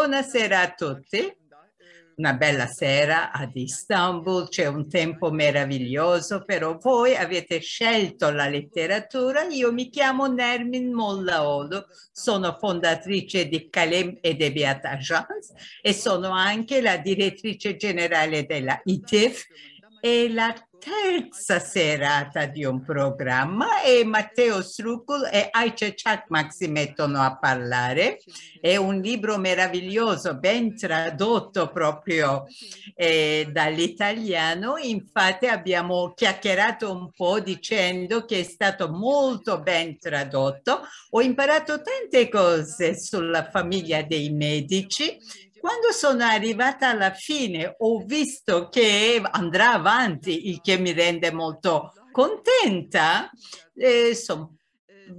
Buonasera a tutti. Una bella sera ad Istanbul, c'è un tempo meraviglioso, però voi avete scelto la letteratura. Io mi chiamo Nermin Mollaolo, sono fondatrice di Kalem e Edebiyat Agence e sono anche la direttrice generale della ITIF e la terza serata di un programma e Matteo Strucul e Aice Chakmak si mettono a parlare. È un libro meraviglioso, ben tradotto proprio eh, dall'italiano. Infatti abbiamo chiacchierato un po' dicendo che è stato molto ben tradotto. Ho imparato tante cose sulla famiglia dei medici quando sono arrivata alla fine ho visto che andrà avanti, il che mi rende molto contenta. E, eh, so,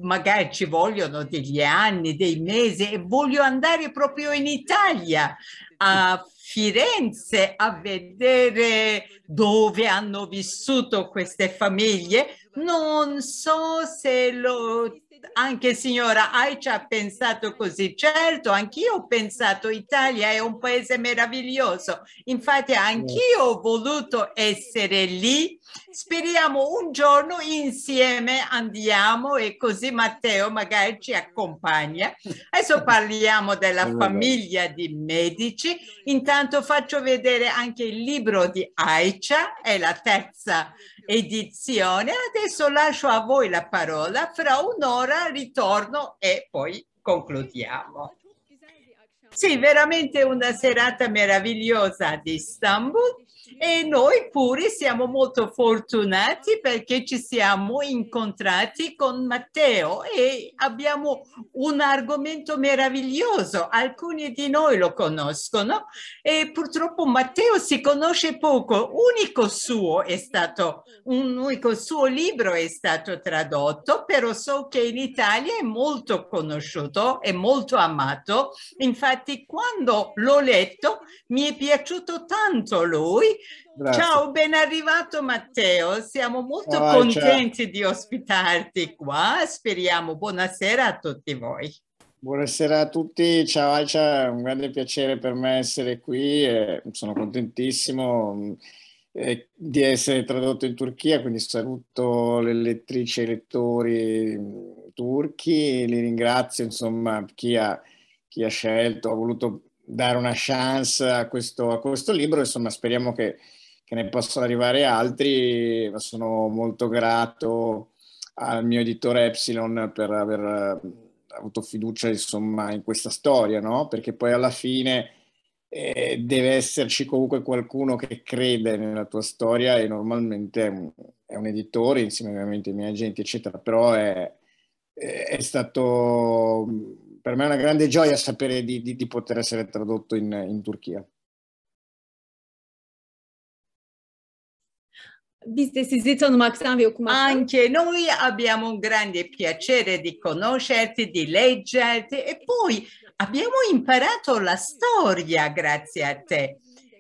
magari ci vogliono degli anni, dei mesi e voglio andare proprio in Italia a Firenze a vedere dove hanno vissuto queste famiglie. Non so se lo anche signora Aicia ha pensato così. Certo, anch'io ho pensato Italia è un paese meraviglioso. Infatti anch'io ho voluto essere lì Speriamo un giorno insieme andiamo e così Matteo magari ci accompagna. Adesso parliamo della famiglia di medici. Intanto faccio vedere anche il libro di Aicia, è la terza edizione. Adesso lascio a voi la parola, fra un'ora ritorno e poi concludiamo. Sì, veramente una serata meravigliosa di Istanbul e noi pure siamo molto fortunati perché ci siamo incontrati con Matteo e abbiamo un argomento meraviglioso. Alcuni di noi lo conoscono e purtroppo Matteo si conosce poco. Unico suo è stato, un unico suo libro è stato tradotto, però so che in Italia è molto conosciuto, è molto amato. Infatti quando l'ho letto mi è piaciuto tanto lui Grazie. Ciao, ben arrivato Matteo, siamo molto ah, contenti ciao. di ospitarti qua, speriamo. Buonasera a tutti voi. Buonasera a tutti, ciao Aicia, è un grande piacere per me essere qui, eh, sono contentissimo eh, di essere tradotto in Turchia, quindi saluto le lettrici e i lettori mm, turchi, li ringrazio insomma chi ha, chi ha scelto, ha voluto dare una chance a questo, a questo libro, insomma speriamo che che ne possono arrivare altri, ma sono molto grato al mio editore Epsilon per aver eh, avuto fiducia insomma, in questa storia, no? perché poi alla fine eh, deve esserci comunque qualcuno che crede nella tua storia e normalmente è un, editore insieme ovviamente ai miei agenti eccetera, però è, è stato per me una grande gioia sapere di, di, di poter essere tradotto in, in Turchia. Biz de sizi tanımaktan ve okumaktan. Anche noi abbiamo un grande piacere di conoscerti, di leggerti e poi abbiamo imparato la storia grazie a te.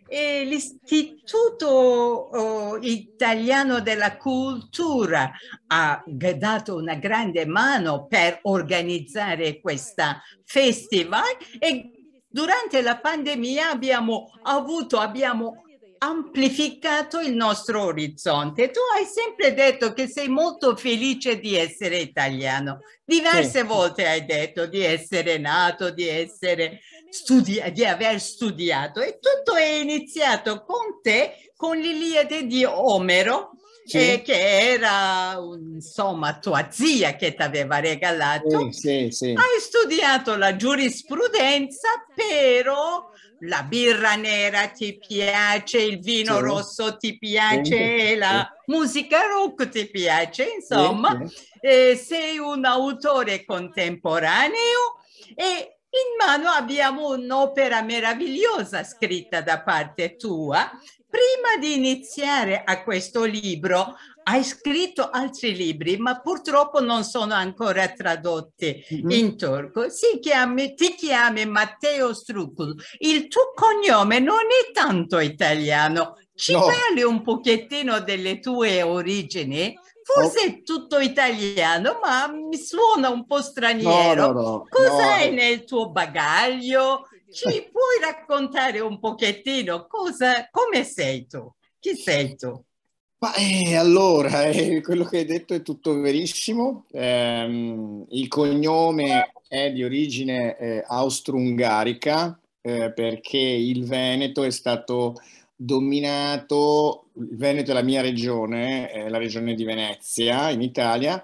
E l'Istituto oh, Italiano della Cultura ha dato una grande mano per organizzare questo festival e durante la pandemia abbiamo avuto, abbiamo amplificato il nostro orizzonte. Tu hai sempre detto che sei molto felice di essere italiano. Diverse sì. volte hai detto di essere nato, di, essere studi- di aver studiato e tutto è iniziato con te, con l'Iliade di Omero, sì. Eh, che era insomma tua zia che ti aveva regalato. Sì, sì, Hai studiato la giurisprudenza, però la birra nera ti piace, il vino sì. rosso ti piace, sì. la musica rock ti piace, insomma, sì. eh, sei un autore contemporaneo e in mano abbiamo un'opera meravigliosa scritta da parte tua. Prima di iniziare a questo libro, hai scritto altri libri, ma purtroppo non sono ancora tradotti mm-hmm. in turco. Chiami, ti chiami Matteo Strucul. Il tuo cognome non è tanto italiano. Ci no. parli un pochettino delle tue origini? Forse è tutto italiano, ma mi suona un po' straniero. No, no, no, Cos'hai nel tuo bagaglio? Ci puoi raccontare un pochettino cosa, come sei tu? Chi sei tu? Ma eh, allora, eh, quello che hai detto è tutto verissimo. Eh, il cognome è di origine eh, austro-ungarica eh, perché il Veneto è stato dominato, il Veneto è la mia regione, eh, la regione di Venezia in Italia,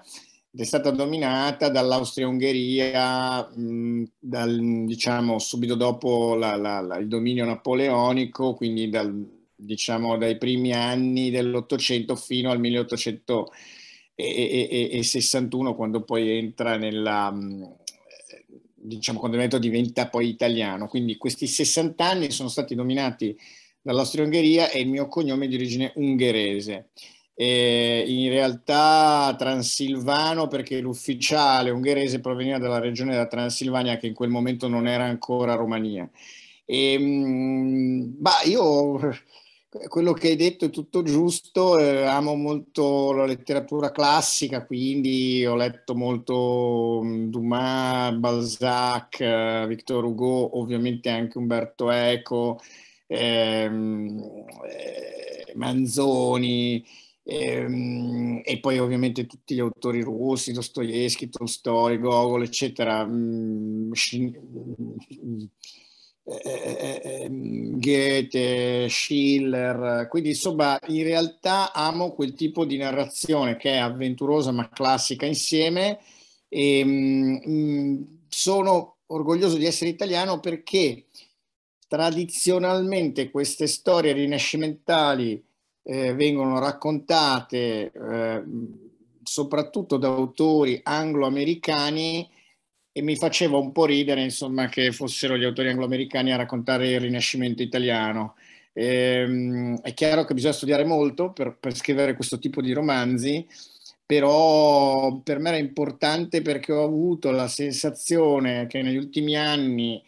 ed è stata dominata dall'Austria-Ungheria mh, mm, dal, diciamo subito dopo la, la, la, il dominio napoleonico, quindi dal diciamo dai primi anni dell'Ottocento fino al 1861, quando poi entra nella, mm, diciamo, quando il metodo diventa poi italiano. Quindi questi 60 anni sono stati dominati dall'Austria-Ungheria e il mio cognome è di origine ungherese. E in realtà transilvano perché l'ufficiale ungherese proveniva dalla regione della Transilvania che in quel momento non era ancora Romania. E, mm, ma io eh, quello che hai detto è tutto giusto, eh, amo molto la letteratura classica, quindi ho letto molto mm, Dumas, Balzac, eh, Victor Hugo, ovviamente anche Umberto Eco, ehm, eh, Manzoni ehm, e poi ovviamente tutti gli autori russi, Dostoevsky, Tolstoi, Gogol, eccetera. Mm, mm, eh, eh, eh, Goethe, Schiller, quindi insomma in realtà amo quel tipo di narrazione che è avventurosa ma classica insieme e mh, mm, mm, sono orgoglioso di essere italiano perché tradizionalmente queste storie rinascimentali eh, vengono raccontate eh, mm, soprattutto da autori anglo-americani e mi faceva un po' ridere insomma, che fossero gli autori angloamericani a raccontare il Rinascimento italiano. Ehm, è chiaro che bisogna studiare molto per, per scrivere questo tipo di romanzi, però per me era importante perché ho avuto la sensazione che negli ultimi anni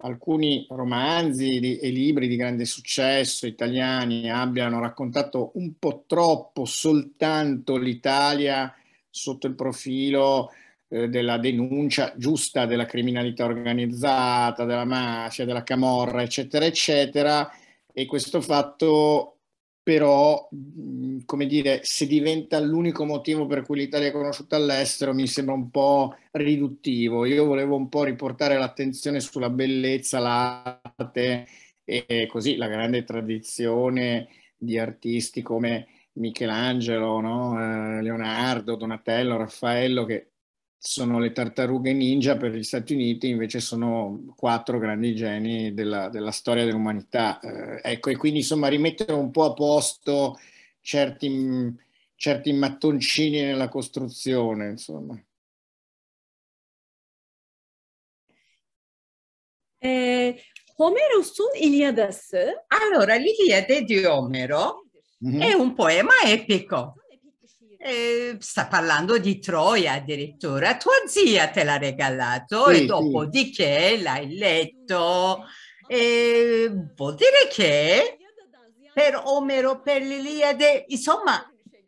alcuni romanzi e libri di grande successo italiani abbiano raccontato un po' troppo soltanto l'Italia sotto il profilo eh, della denuncia giusta della criminalità organizzata, della mafia, della camorra, eccetera, eccetera. E questo fatto però, come dire, se diventa l'unico motivo per cui l'Italia è conosciuta all'estero, mi sembra un po' riduttivo. Io volevo un po' riportare l'attenzione sulla bellezza, l'arte e così la grande tradizione di artisti come Michelangelo, no? Eh, Leonardo, Donatello, Raffaello, che sono le tartarughe ninja per gli Stati Uniti, invece sono quattro grandi geni della, della storia dell'umanità. Eh, ecco, e quindi insomma rimettere un po' a posto certi, certi mattoncini nella costruzione, insomma. E, eh, Homeros'un İlyadası. Allora, l'Iliade di Omero mm-hmm. è un poema epico eh, sta parlando di Troia addirittura, tua zia te l'ha regalato sì, e dopodiché sì. l'hai letto. Eh, vuol dire che per Omero, per l'Iliade, insomma,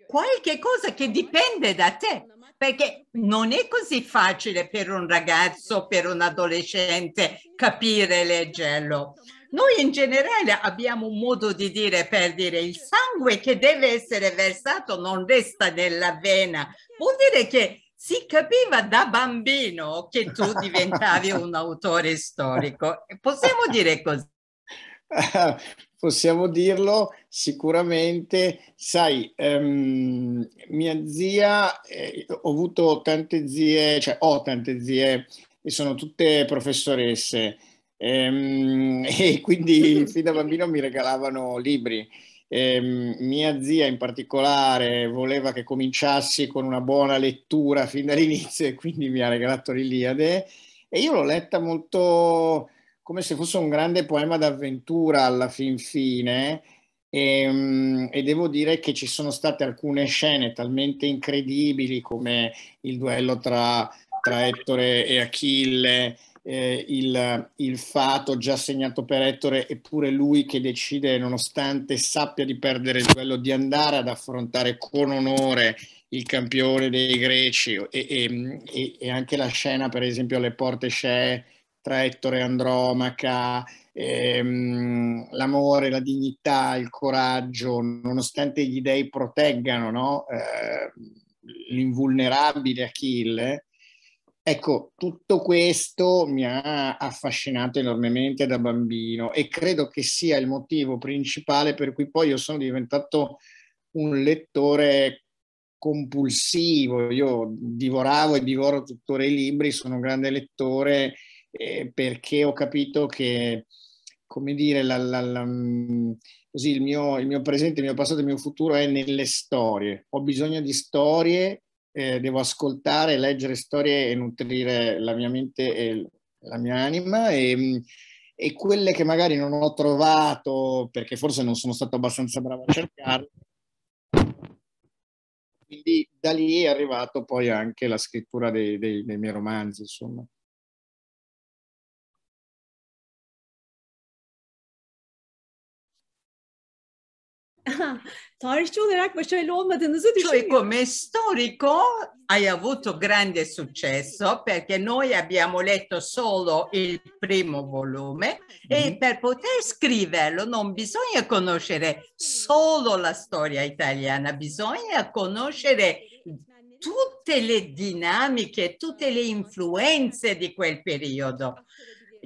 qualche cosa che dipende da te, perché non è così facile per un ragazzo, per un adolescente capire e leggerlo. Noi in generale abbiamo un modo di dire per dire il sangue che deve essere versato non resta nella vena. Vuol dire che si capiva da bambino che tu diventavi un autore storico. Possiamo dire così? Possiamo dirlo sicuramente. Sai, ehm, mia zia, eh, ho avuto tante zie, cioè ho tante zie e sono tutte professoresse. Ehm, e quindi fin da bambino mi regalavano libri. Ehm, mia zia in particolare voleva che cominciassi con una buona lettura fin dall'inizio e quindi mi ha regalato l'Iliade e io l'ho letta molto come se fosse un grande poema d'avventura alla fin fine e, ehm, e, devo dire che ci sono state alcune scene talmente incredibili come il duello tra, tra Ettore e Achille eh, il, il, fato già segnato per Ettore, eppure lui che decide, nonostante sappia di perdere il duello, di andare ad affrontare con onore il campione dei greci e, e, e anche la scena, per esempio, alle porte Scee tra Ettore e Andromaca, ehm, l'amore, la dignità, il coraggio, nonostante gli dei proteggano no? eh, l'invulnerabile Achille, Ecco, tutto questo mi ha affascinato enormemente da bambino e credo che sia il motivo principale per cui poi io sono diventato un lettore compulsivo. Io divoravo e divoro tuttora i libri, sono un grande lettore eh, perché ho capito che, come dire, la, la, la, mm, così, il, mio, il mio presente, il mio passato, il mio futuro è nelle storie. Ho bisogno di storie eh, devo ascoltare, leggere storie e nutrire la mia mente e la mia anima e, ehm, e quelle che magari non ho trovato perché forse non sono stato abbastanza bravo a cercarle. Quindi da lì è arrivato poi anche la scrittura dei, dei, dei miei romanzi, insomma. tarihçi olarak başarılı olmadığınızı Cioè come storico hai avuto grande successo perché noi abbiamo letto solo il primo volume e mm-hmm. per poter scriverlo non bisogna conoscere solo la storia italiana, bisogna conoscere tutte le dinamiche, tutte le influenze di quel periodo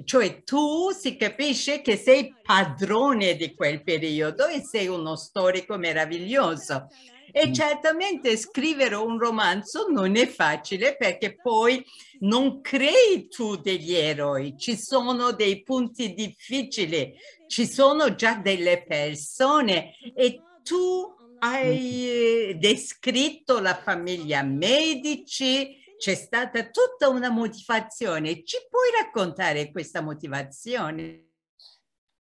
cioè tu si capisce che sei padrone di quel periodo e sei uno storico meraviglioso. E mm. certamente scrivere un romanzo non è facile perché poi non crei tu degli eroi, ci sono dei punti difficili, ci sono già delle persone e tu hai eh, descritto la famiglia Medici, c'è stata tutta una motivazione. Ci puoi raccontare questa motivazione?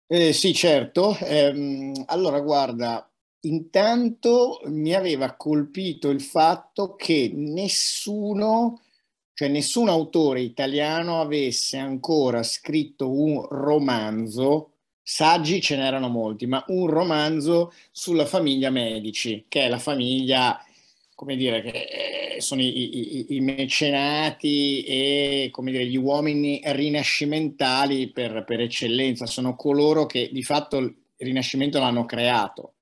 Eh, sì, certo. Eh, allora, guarda, intanto mi aveva colpito il fatto che nessuno, cioè nessun autore italiano avesse ancora scritto un romanzo saggi ce n'erano molti, ma un romanzo sulla famiglia Medici, che è la famiglia come dire, che eh, sono i, i, i mecenati e dire, gli uomini rinascimentali per, per, eccellenza, sono coloro che di fatto il rinascimento l'hanno creato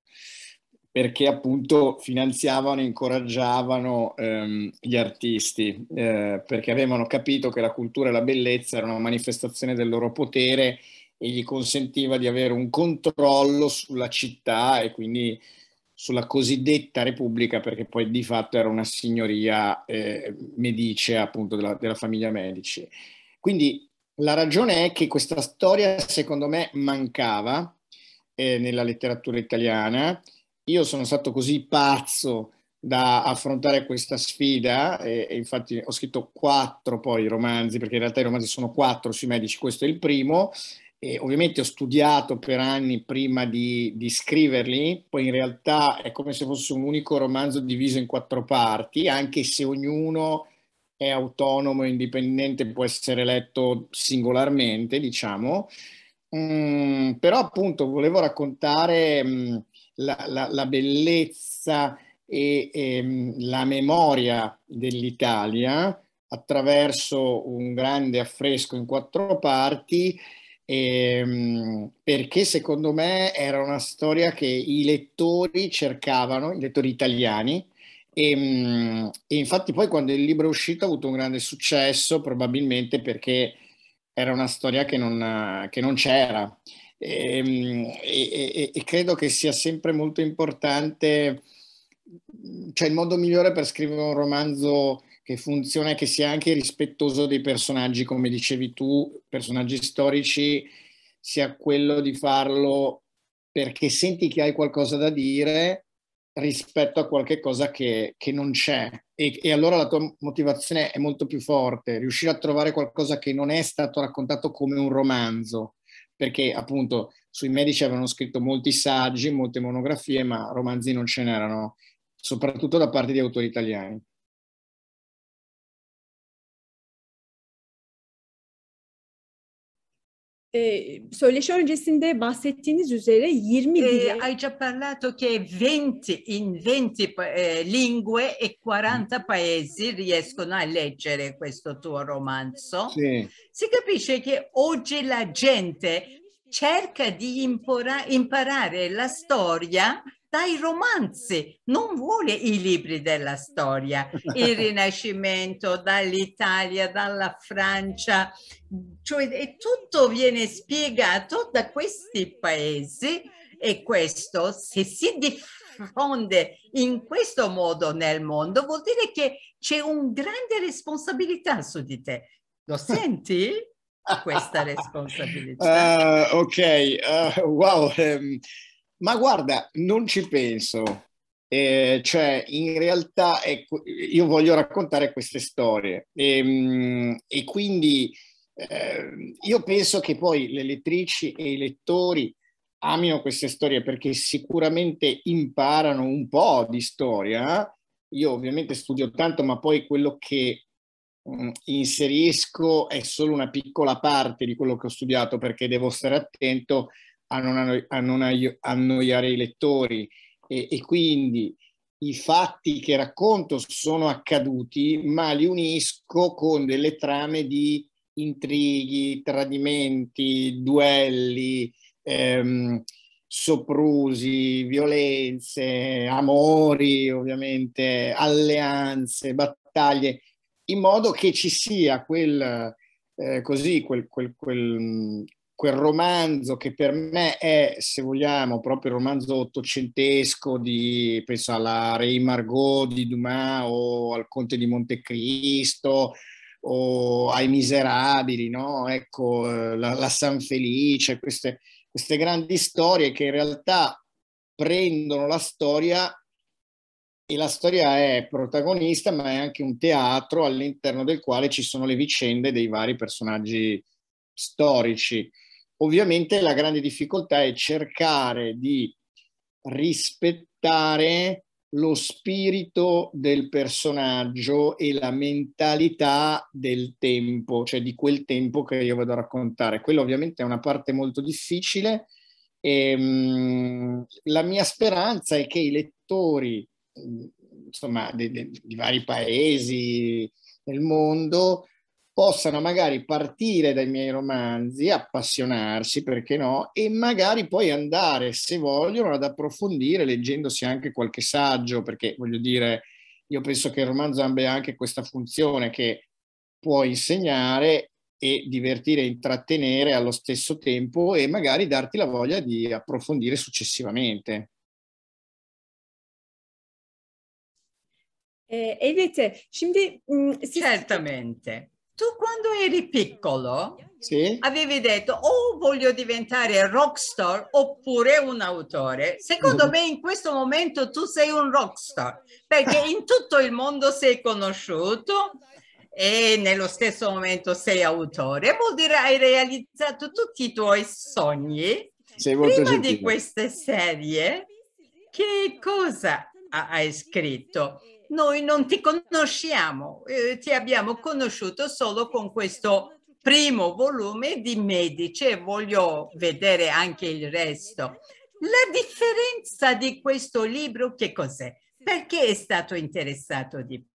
perché appunto finanziavano, incoraggiavano ehm, gli artisti, eh, perché avevano capito che la cultura e la bellezza erano una manifestazione del loro potere e gli consentiva di avere un controllo sulla città e quindi sulla cosiddetta Repubblica, perché poi di fatto era una signoria eh, medicea appunto della, della famiglia Medici. Quindi la ragione è che questa storia, secondo me, mancava eh, nella letteratura italiana. Io sono stato così pazzo da affrontare questa sfida e, e, infatti ho scritto quattro poi romanzi, perché in realtà i romanzi sono quattro sui medici, questo è il primo, e ovviamente ho studiato per anni prima di, di, scriverli, poi in realtà è come se fosse un unico romanzo diviso in quattro parti, anche se ognuno è autonomo, indipendente, può essere letto singolarmente, diciamo. Mm, però appunto volevo raccontare mm, la, la, la, bellezza e, e mm, la memoria dell'Italia attraverso un grande affresco in quattro parti ehm, perché secondo me era una storia che i lettori cercavano, i lettori italiani, e, ehm, e, infatti poi quando il libro è uscito ha avuto un grande successo, probabilmente perché era una storia che non, che non c'era. Ehm, e, e, e, credo che sia sempre molto importante, cioè il modo migliore per scrivere un romanzo che funziona e che sia anche rispettoso dei personaggi, come dicevi tu, personaggi storici, sia quello di farlo perché senti che hai qualcosa da dire rispetto a qualche cosa che, che non c'è. E, e, allora la tua motivazione è molto più forte, riuscire a trovare qualcosa che non è stato raccontato come un romanzo, perché appunto sui medici avevano scritto molti saggi, molte monografie, ma romanzi non ce n'erano, soprattutto da parte di autori italiani. e, söyleşi öncesinde bahsettiğiniz üzere 20 e, dile... hai già parlato che 20 in 20 lingue e 40 paesi riescono a leggere questo tuo romanzo. Sì. Si capisce che oggi la gente cerca di impora, imparare la storia dai romanzi, non vuole i libri della storia, il Rinascimento, dall'Italia, dalla Francia, cioè e tutto viene spiegato da questi paesi e questo se si diffonde in questo modo nel mondo vuol dire che c'è un grande responsabilità su di te. Lo senti? questa responsabilità. Uh, ok, uh, wow. Um... Ma guarda, non ci penso. Eh, cioè, in realtà è, ecco, io voglio raccontare queste storie e, ehm, e quindi eh, io penso che poi le lettrici e i lettori amino queste storie perché sicuramente imparano un po' di storia. Io ovviamente studio tanto, ma poi quello che mh, mm, inserisco è solo una piccola parte di quello che ho studiato perché devo stare attento a non, a non annoiare i lettori e, e quindi i fatti che racconto sono accaduti, ma li unisco con delle trame di intrighi, tradimenti, duelli, ehm, soprusi, violenze, amori, ovviamente, alleanze, battaglie, in modo che ci sia quel, eh, così, quel, quel, quel, quel romanzo che per me è, se vogliamo, proprio il romanzo ottocentesco di, penso alla Ray Margot di Dumas o al Conte di Montecristo o ai Miserabili, no? Ecco, eh, la, la San Felice, queste, queste grandi storie che in realtà prendono la storia e la storia è protagonista, ma è anche un teatro all'interno del quale ci sono le vicende dei vari personaggi storici. Ovviamente la grande difficoltà è cercare di rispettare lo spirito del personaggio e la mentalità del tempo, cioè di quel tempo che io vado a raccontare. Quello ovviamente è una parte molto difficile. E, ehm, mh, la mia speranza è che i lettori, insomma, di, di vari paesi nel mondo, possano magari partire dai miei romanzi, appassionarsi, perché no, e magari poi andare, se vogliono, ad approfondire leggendosi anche qualche saggio, perché voglio dire, io penso che il romanzo abbia anche questa funzione che può insegnare e divertire intrattenere allo stesso tempo e magari darti la voglia di approfondire successivamente. Ee, evet, şimdi Certamente tu quando eri piccolo sì. avevi detto o oh, voglio diventare rockstar oppure un autore. Secondo mm. me in questo momento tu sei un rockstar perché in tutto il mondo sei conosciuto e nello stesso momento sei autore. Vuol dire hai realizzato tutti i tuoi sogni. Prima gentile. di queste serie, che cosa hai scritto? noi non ti conosciamo, eh, ti abbiamo conosciuto solo con questo primo volume di Medici e voglio vedere anche il resto. La differenza di questo libro che cos'è? Perché è stato interessato di più?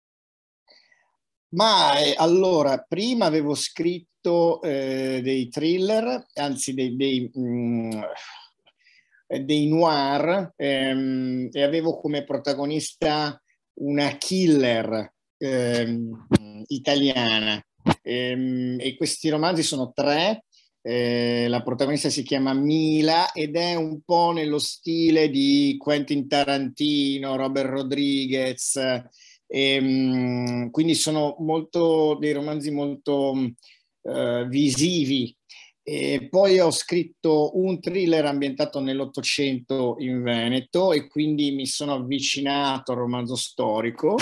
Ma eh, allora, prima avevo scritto eh, dei thriller, anzi dei, dei, mh, mm, dei noir, ehm, e avevo come protagonista una killer ehm, italiana ehm, e questi romanzi sono tre. Eh, la protagonista si chiama Mila ed è un po' nello stile di Quentin Tarantino, Robert Rodriguez, ehm, quindi sono molto, dei romanzi molto eh, visivi e poi ho scritto un thriller ambientato nell'Ottocento in Veneto e quindi mi sono avvicinato al romanzo storico.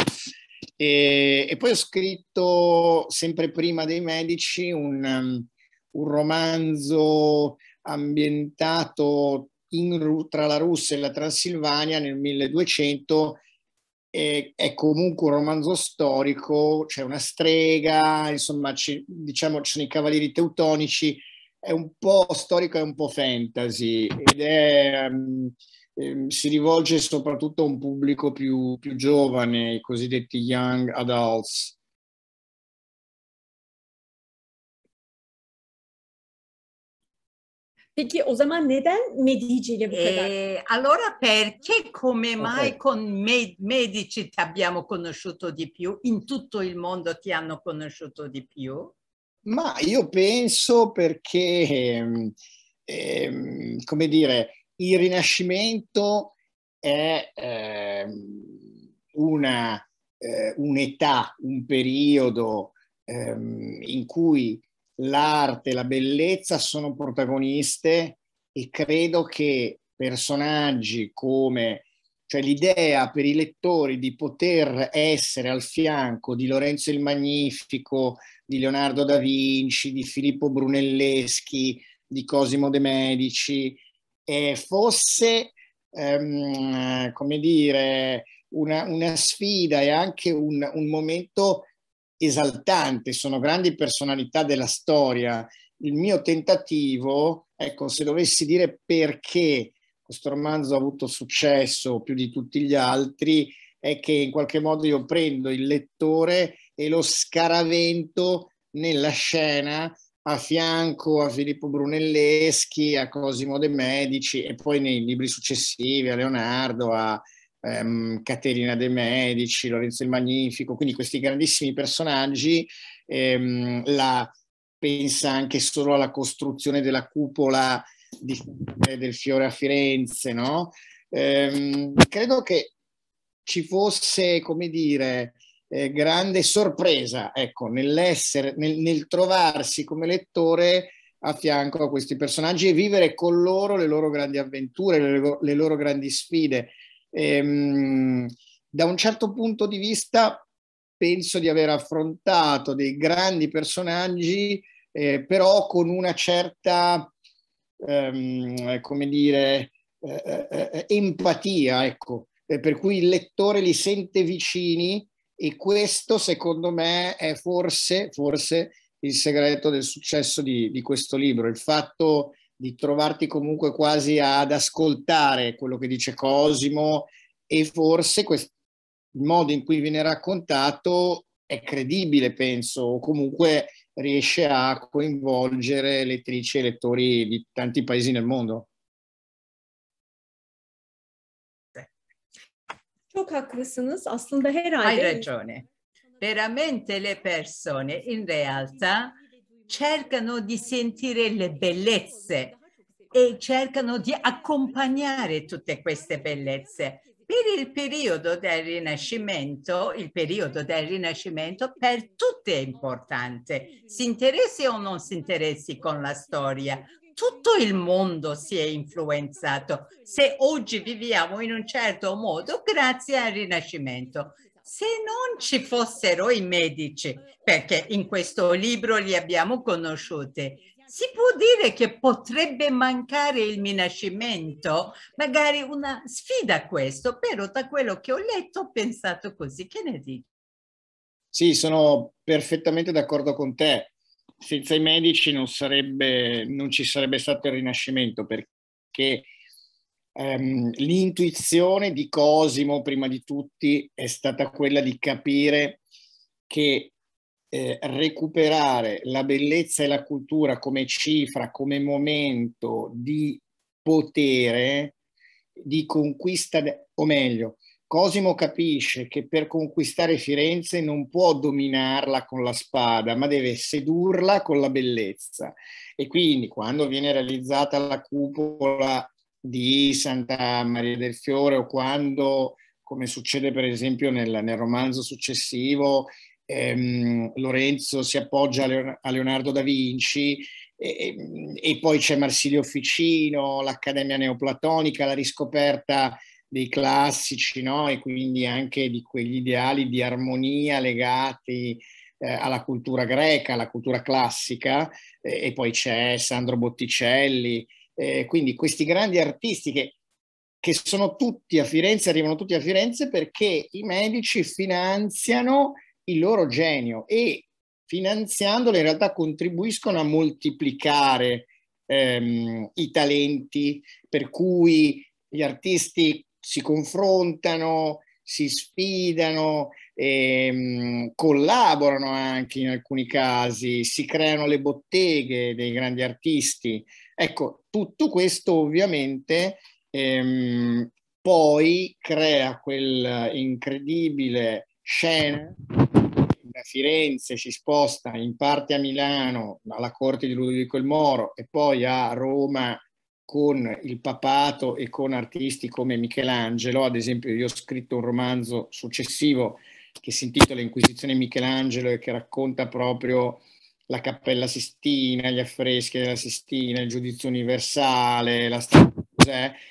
E, e poi ho scritto, sempre prima dei Medici, un, um, un romanzo ambientato in, tra la Russia e la Transilvania nel 1200. E, è comunque un romanzo storico, c'è cioè una strega, insomma, ci, diciamo, ci sono i cavalieri teutonici è un po' storico e un po' fantasy ed è, um, si rivolge soprattutto a un pubblico più, più giovane, i cosiddetti young adults. Perché, o zaman neden Medici'yle bu E, allora perché come mai okay. con Med- Medici ti abbiamo conosciuto di più? In tutto il mondo ti hanno conosciuto di più? Ma io penso perché, ehm, ehm, come dire, il Rinascimento è ehm, una, eh, un'età, un periodo ehm, in cui l'arte e la bellezza sono protagoniste e credo che personaggi come, cioè l'idea per i lettori di poter essere al fianco di Lorenzo il Magnifico, di Leonardo da Vinci, di Filippo Brunelleschi, di Cosimo de Medici, eh, fosse, ehm, come dire, una, una, sfida e anche un, un momento esaltante, sono grandi personalità della storia. Il mio tentativo, ecco, se dovessi dire perché questo romanzo ha avuto successo più di tutti gli altri, è che in qualche modo io prendo il lettore e lo scaravento nella scena a fianco a Filippo Brunelleschi, a Cosimo De Medici e poi nei libri successivi a Leonardo, a ehm, Caterina De Medici, Lorenzo il Magnifico, quindi questi grandissimi personaggi, ehm, la, pensa anche solo alla costruzione della cupola di, eh, del fiore a Firenze, no? Ehm, credo che ci fosse, come dire, eh, grande sorpresa, ecco, nell'essere, nel, nel, trovarsi come lettore a fianco a questi personaggi e vivere con loro le loro grandi avventure, le, loro, le loro grandi sfide. Ehm, da un certo punto di vista penso di aver affrontato dei grandi personaggi, eh, però con una certa, ehm, come dire, eh, eh, eh empatia, ecco, eh, per cui il lettore li sente vicini e questo, secondo me, è forse, forse il segreto del successo di, di questo libro, il fatto di trovarti comunque quasi ad ascoltare quello che dice Cosimo e forse questo, il modo in cui viene raccontato è credibile, penso, o comunque riesce a coinvolgere lettrici e lettori di tanti paesi nel mondo. Çok haklısınız. Aslında herhalde... Hai ragione. Veramente le persone in realtà cercano di sentire le bellezze e cercano di accompagnare tutte queste bellezze. Per il periodo del Rinascimento, il periodo del Rinascimento per tutti è importante. Si interessi o non si interessi con la storia, tutto il mondo si è influenzato. Se oggi viviamo in un certo modo, grazie al Rinascimento. Se non ci fossero i medici, perché in questo libro li abbiamo conosciuti, si può dire che potrebbe mancare il Rinascimento, magari una sfida a questo, però da quello che ho letto ho pensato così. Che ne dici? Sì, sono perfettamente d'accordo con te senza i medici non, sarebbe, non ci sarebbe stato il Rinascimento perché ehm, l'intuizione di Cosimo, prima di tutti, è stata quella di capire che eh, recuperare la bellezza e la cultura come cifra, come momento di potere, di conquista, o meglio, Cosimo capisce che per conquistare Firenze non può dominarla con la spada, ma deve sedurla con la bellezza. E quindi quando viene realizzata la cupola di Santa Maria del Fiore o quando, come succede per esempio nel, nel romanzo successivo, ehm, Lorenzo si appoggia a, Leon- a Leonardo da Vinci, e, e, poi c'è Marsilio Ficino, l'Accademia Neoplatonica, la riscoperta dei classici, no? e quindi anche di quegli ideali di armonia legati eh, alla cultura greca, alla cultura classica, eh, e poi c'è Sandro Botticelli, eh, quindi questi grandi artisti che, che sono tutti a Firenze, arrivano tutti a Firenze perché i medici finanziano il loro genio e finanziandolo in realtà contribuiscono a moltiplicare ehm, i talenti, per cui gli artisti si confrontano, si sfidano, ehm, collaborano anche in alcuni casi, si creano le botteghe dei grandi artisti. Ecco, tutto questo ovviamente ehm, poi crea quel incredibile scena da Firenze si sposta in parte a Milano, alla corte di Ludovico il Moro e poi a Roma con il papato e con artisti come Michelangelo, ad esempio io ho scritto un romanzo successivo che si intitola Inquisizione Michelangelo e che racconta proprio la Cappella Sistina, gli affreschi della Sistina, il giudizio universale, la statua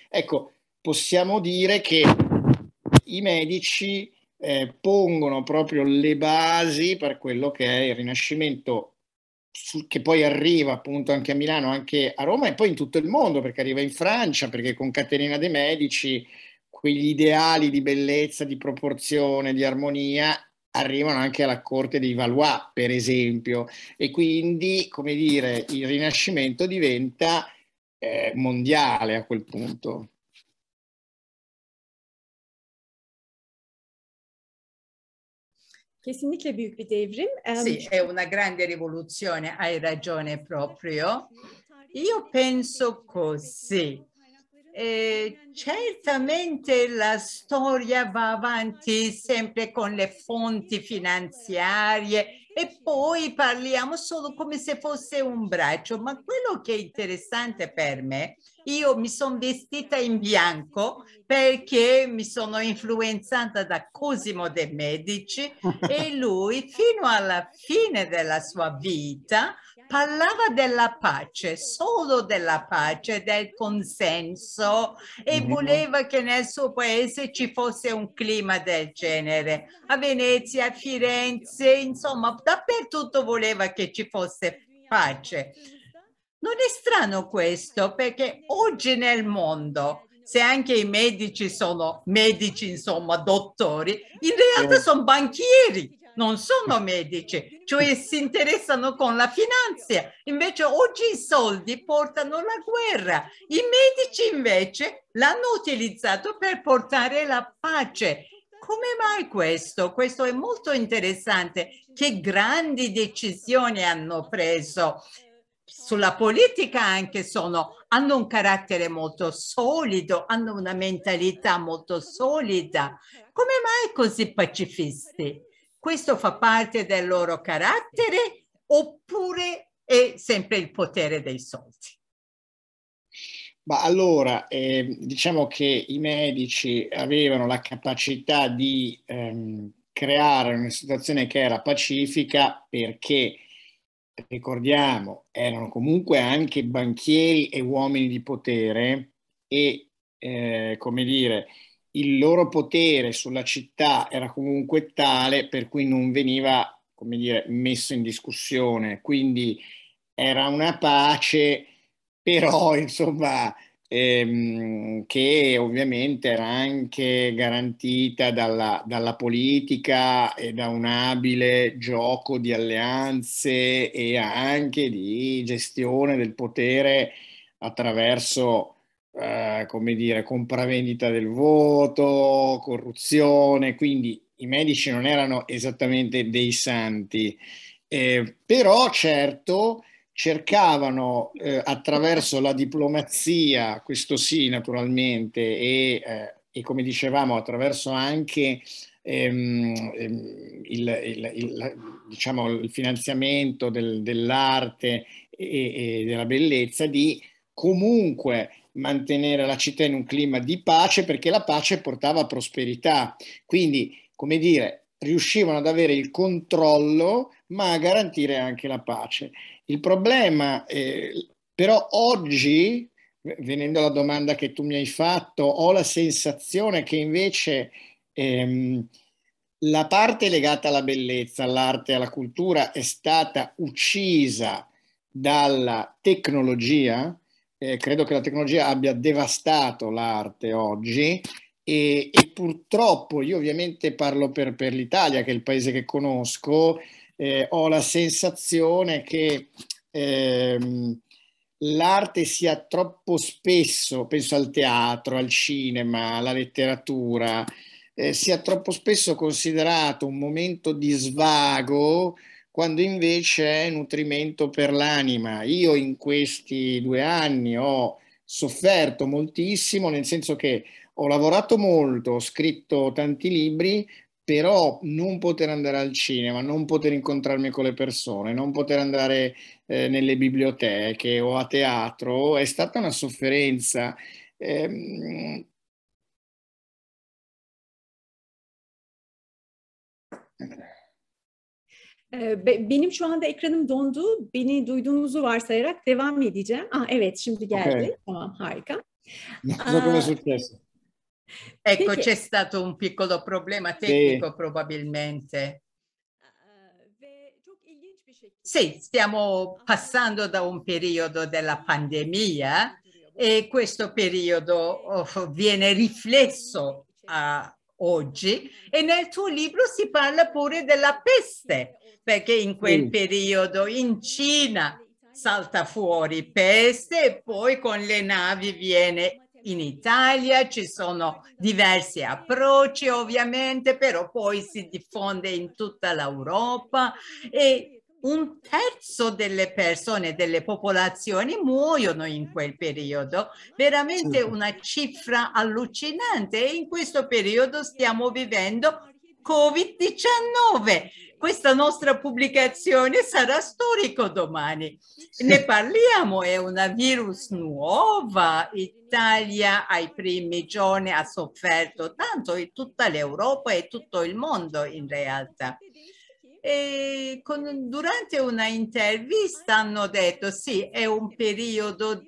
Ecco, possiamo dire che i medici eh, pongono proprio le basi per quello che è il Rinascimento che poi arriva appunto anche a Milano, anche a Roma e poi in tutto il mondo, perché arriva in Francia, perché con Caterina de' Medici quegli ideali di bellezza, di proporzione, di armonia arrivano anche alla corte dei Valois, per esempio, e quindi, come dire, il Rinascimento diventa eh, mondiale a quel punto. Kesinlikle büyük bir devrim. Sì, è una grande rivoluzione, hai ragione proprio. Io penso così. Eh, certamente la storia va avanti sempre con le fonti finanziarie e poi parliamo solo come se fosse un braccio, ma quello che è interessante per me è io mi sono vestita in bianco perché mi sono influenzata da Cosimo De Medici e lui fino alla fine della sua vita parlava della pace, solo della pace, del consenso e mhm. voleva che nel suo paese ci fosse un clima del genere. A Venezia, a Firenze, insomma, dappertutto voleva che ci fosse pace. Non è strano questo perché oggi nel mondo, se anche i medici sono medici, insomma, dottori, in realtà eh. sono banchieri, non sono medici, cioè si interessano con la finanza. Invece oggi i soldi portano la guerra. I medici invece l'hanno utilizzato per portare la pace. Come mai questo? Questo è molto interessante. Che grandi decisioni hanno preso sulla politica anche sono, hanno un carattere molto solido, hanno una mentalità molto solida. Come mai così pacifisti? Questo fa parte del loro carattere oppure è sempre il potere dei soldi? Ma allora, eh, diciamo che i medici avevano la capacità di ehm, creare una situazione che era pacifica perché ricordiamo, erano comunque anche banchieri e uomini di potere e, eh, come dire, il loro potere sulla città era comunque tale per cui non veniva, come dire, messo in discussione. Quindi era una pace, però, insomma, ehm, che ovviamente era anche garantita dalla, dalla, politica e da un abile gioco di alleanze e anche di gestione del potere attraverso eh, come dire, compravendita del voto, corruzione, quindi i medici non erano esattamente dei santi, eh, però certo cercavano eh, attraverso la diplomazia, questo sì naturalmente, e, eh, e come dicevamo attraverso anche ehm, ehm il, il, il, diciamo, il, finanziamento del, dell'arte e, e della bellezza, di comunque mantenere la città in un clima di pace perché la pace portava prosperità. Quindi, come dire, riuscivano ad avere il controllo ma a garantire anche la pace. Il problema, eh, però oggi, venendo alla domanda che tu mi hai fatto, ho la sensazione che invece ehm, la parte legata alla bellezza, all'arte, alla cultura è stata uccisa dalla tecnologia. Eh, credo che la tecnologia abbia devastato l'arte oggi e, e purtroppo, io ovviamente parlo per, per l'Italia, che è il paese che conosco, eh, ho la sensazione che ehm, l'arte sia troppo spesso, penso al teatro, al cinema, alla letteratura, eh, sia troppo spesso considerato un momento di svago quando invece è nutrimento per l'anima. Io in questi due anni ho sofferto moltissimo, nel senso che ho lavorato molto, ho scritto tanti libri, però non poter andare al cinema, non poter incontrarmi con le persone, non poter andare eh, nelle biblioteche o a teatro è stata una sofferenza. Eh, Benim şu anda ekranım dondu. Beni duyduğunuzu varsayarak devam edeceğim. Aa, ah, evet şimdi geldi. Okay. Tamam harika. Aa, Ecco, c'è stato un piccolo problema tecnico sì. probabilmente. Ah, ah, sì, stiamo ah, passando da un periodo della pandemia e questo periodo oh, viene riflesso a oggi e nel tuo libro si parla pure della peste perché in quel sì. periodo in Cina salta fuori peste e poi con le navi viene in Italia ci sono diversi approcci ovviamente, però poi si diffonde in tutta l'Europa e un terzo delle persone, delle popolazioni muoiono in quel periodo. Veramente una cifra allucinante e in questo periodo stiamo vivendo Covid-19 questa nostra pubblicazione sarà storico domani. Sì. Ne parliamo, è una virus nuova, Italia ai primi giorni ha sofferto tanto, e tutta l'Europa e tutto il mondo in realtà. E con, durante una intervista hanno detto sì, è un periodo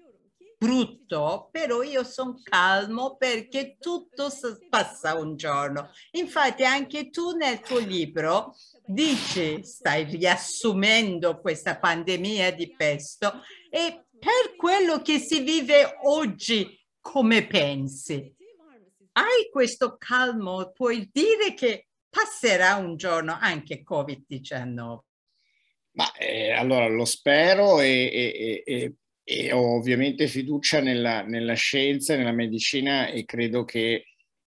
brutto, però io sono calmo perché tutto passa un giorno. Infatti anche tu nel tuo libro dici stai riassumendo questa pandemia di pesto e per quello che si vive oggi, come pensi? Hai questo calmo, puoi dire che passerà un giorno anche Covid-19. Ma eh, allora lo spero e, e, e, e ho ovviamente fiducia nella, nella, scienza, nella medicina e credo che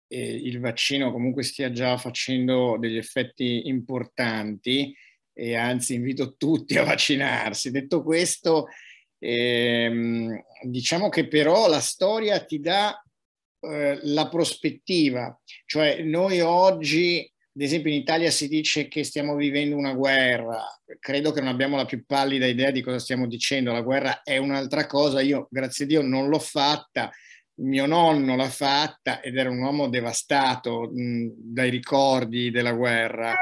eh, il vaccino comunque stia già facendo degli effetti importanti e anzi invito tutti a vaccinarsi. Detto questo, ehm, diciamo che però la storia ti dà eh, la prospettiva, cioè noi oggi ad esempio in Italia si dice che stiamo vivendo una guerra, credo che non abbiamo la più pallida idea di cosa stiamo dicendo, la guerra è un'altra cosa, io grazie a Dio non l'ho fatta, mio nonno l'ha fatta ed era un uomo devastato mh, dai ricordi della guerra.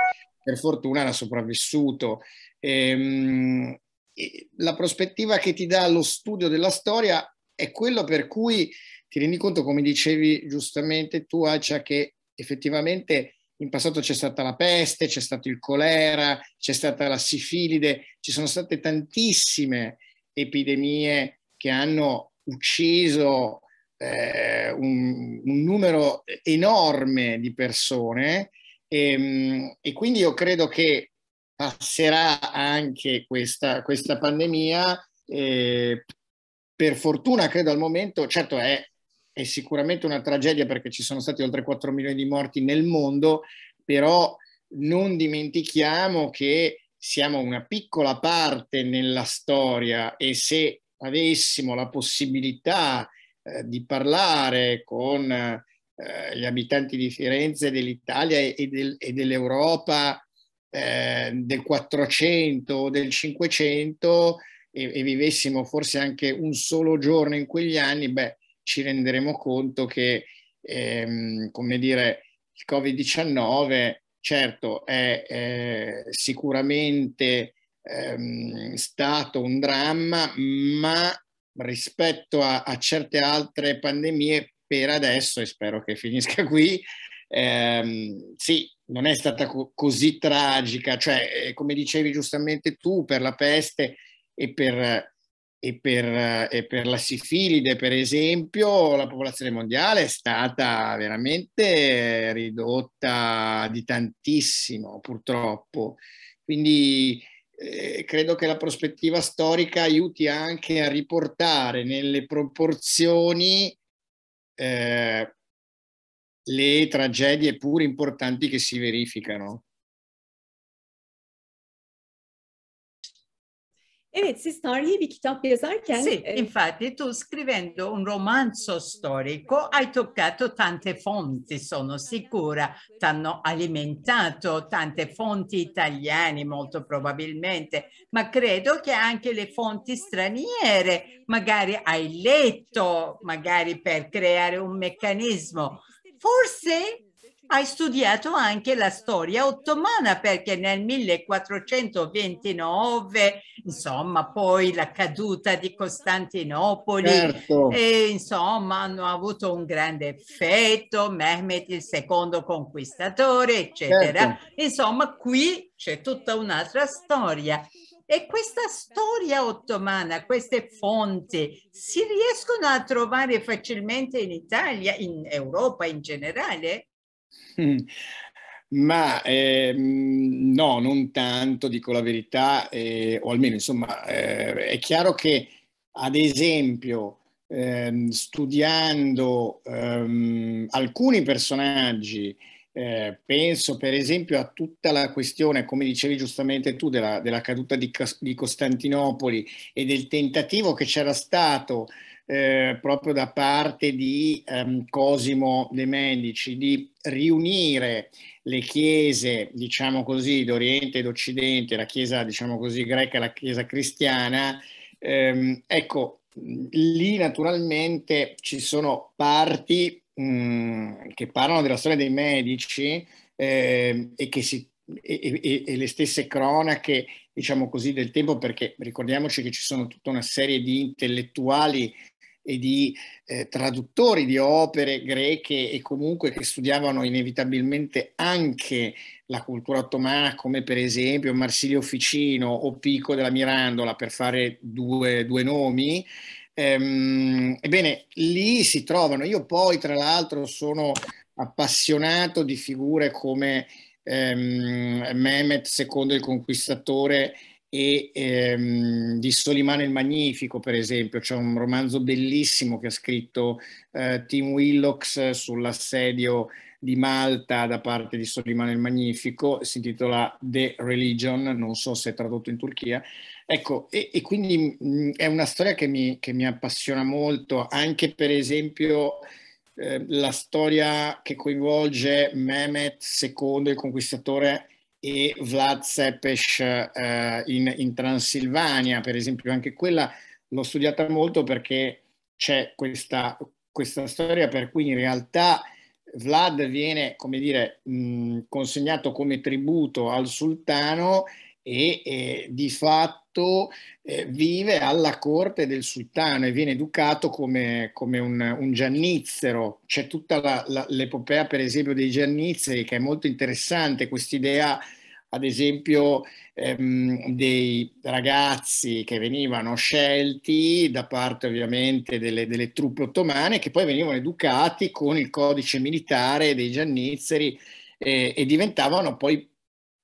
Per fortuna era sopravvissuto. Ehm, e, mh, la prospettiva che ti dà lo studio della storia è quello per cui ti rendi conto, come dicevi giustamente tu, Accia, che effettivamente in passato c'è stata la peste, c'è stato il colera, c'è stata la sifilide, ci sono state tantissime epidemie che hanno ucciso eh, un, un, numero enorme di persone e, ehm, e, quindi io credo che passerà anche questa, questa pandemia. Eh, per fortuna, credo al momento, certo è, è sicuramente una tragedia perché ci sono stati oltre 4 milioni di morti nel mondo, però non dimentichiamo che siamo una piccola parte nella storia e se avessimo la possibilità eh, di parlare con eh, gli abitanti di Firenze, dell'Italia e, del, e dell'Europa eh, del 400 o del 500 e, e, vivessimo forse anche un solo giorno in quegli anni, beh, ci renderemo conto che, ehm, come dire, il Covid-19 certo è eh, sicuramente ehm, stato un dramma, ma rispetto a, a certe altre pandemie per adesso, e spero che finisca qui, ehm, sì, non è stata co- così tragica, cioè eh, come dicevi giustamente tu per la peste e per, e per, e per la sifilide per esempio, la popolazione mondiale è stata veramente ridotta di tantissimo purtroppo, quindi eh, credo che la prospettiva storica aiuti anche a riportare nelle proporzioni eh, le tragedie pur importanti che si verificano. Evet, siz tarihi bir kitap yazarken... Sì, infatti tu scrivendo un romanzo storico hai toccato tante fonti, sono sicura. Ti hanno alimentato tante fonti italiane molto probabilmente, ma credo che anche le fonti straniere magari hai letto, magari per creare un meccanismo. Forse hai studiato anche la storia ottomana perché nel 1429, insomma, poi la caduta di Costantinopoli, certo. e, insomma, hanno avuto un grande effetto, Mehmet il secondo conquistatore, eccetera. Certo. Insomma, qui c'è tutta un'altra storia. E questa storia ottomana, queste fonti, si riescono a trovare facilmente in Italia, in Europa in generale? Ma ehm, no, non tanto, dico la verità, eh, o almeno insomma eh, è chiaro che ad esempio ehm, studiando ehm, alcuni personaggi, eh, penso per esempio a tutta la questione, come dicevi giustamente tu, della, della caduta di, di Costantinopoli e del tentativo che c'era stato eh, proprio da parte di ehm, Cosimo De Medici di riunire le chiese, diciamo così, d'Oriente e d'Occidente, la chiesa, diciamo così, greca e la chiesa cristiana. Ehm, ecco, lì naturalmente ci sono parti mh, mm, che parlano della storia dei Medici eh, e che si e, e, e, le stesse cronache, diciamo così, del tempo, perché ricordiamoci che ci sono tutta una serie di intellettuali e di eh, traduttori di opere greche e comunque che studiavano inevitabilmente anche la cultura ottomana, come per esempio Marsilio Ficino o Pico della Mirandola, per fare due, due nomi. Ehm, ebbene, lì si trovano. Io poi, tra l'altro, sono appassionato di figure come ehm, Mehmet II il Conquistatore e ehm, di Solimano il Magnifico, per esempio, c'è un romanzo bellissimo che ha scritto eh, Tim Willocks sull'assedio di Malta da parte di Solimano il Magnifico, si intitola The Religion, non so se è tradotto in Turchia. Ecco, e, e quindi mh, mm, è una storia che mi, che mi, appassiona molto, anche per esempio eh, la storia che coinvolge Mehmet II, il conquistatore, e Vlad Sepes eh, in, in, Transilvania, per esempio, anche quella l'ho studiata molto perché c'è questa, questa storia per cui in realtà Vlad viene, come dire, mh, consegnato come tributo al sultano e eh, di fatto eh, vive alla corte del sultano e viene educato come, come un, un, giannizzero. C'è tutta la, la, l'epopea, per esempio, dei giannizzeri che è molto interessante, quest'idea ad esempio ehm, dei ragazzi che venivano scelti da parte ovviamente delle, delle, truppe ottomane che poi venivano educati con il codice militare dei giannizzeri eh, e diventavano poi,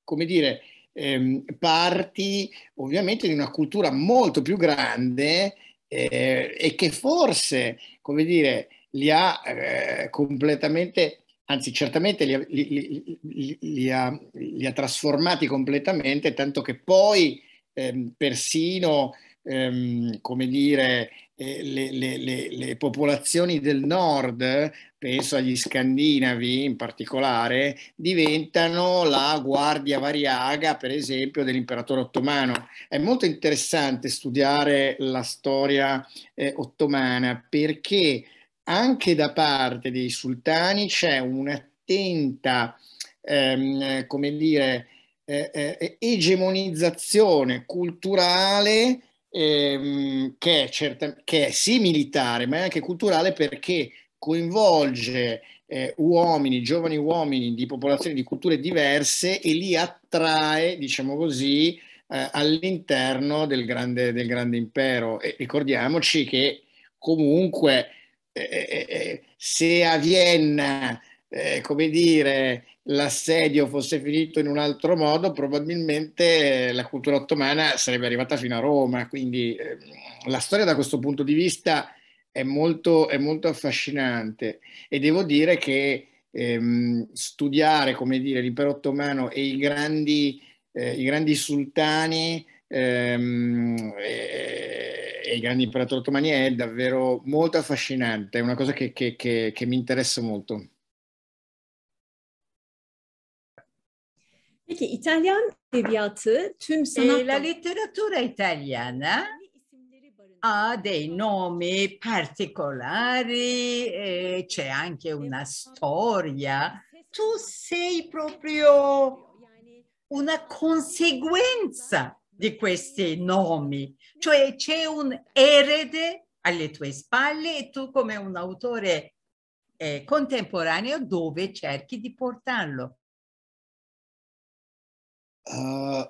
come dire, ehm, parti ovviamente di una cultura molto più grande eh, e che forse, come dire, li ha eh, completamente, anzi certamente li ha, li, li, li, ha, li ha trasformati completamente, tanto che poi ehm, persino, ehm, come dire, eh, le, le, le, le, popolazioni del nord, penso agli scandinavi in particolare, diventano la guardia variaga, per esempio, dell'imperatore ottomano. È molto interessante studiare la storia eh, ottomana perché anche da parte dei sultani c'è un'attenta, ehm, come dire, eh, eh egemonizzazione culturale ehm, che, è certa, che, è sì militare, ma è anche culturale perché coinvolge eh, uomini, giovani uomini di popolazioni di culture diverse e li attrae, diciamo così, eh, all'interno del grande, del grande, impero. E ricordiamoci che comunque eh, eh, eh se a Vienna eh, come dire, l'assedio fosse finito in un altro modo, probabilmente eh, la cultura ottomana sarebbe arrivata fino a Roma. Quindi eh, la storia da questo punto di vista è molto, è molto affascinante e devo dire che ehm, studiare, come dire, l'impero ottomano e i grandi, eh, i grandi sultani e, ehm, eh, e, i grandi imperatori ottomani è davvero molto affascinante, è una cosa che, che, che, che mi interessa molto. Peki İtalyan edebiyatı tüm sanat... E, la letteratura italiana ha dei nomi particolari, eh, c'è anche una storia. Tu sei proprio una conseguenza di questi nomi, cioè c'è un erede alle tue spalle e tu come un autore eh, contemporaneo dove cerchi di portarlo. Uh,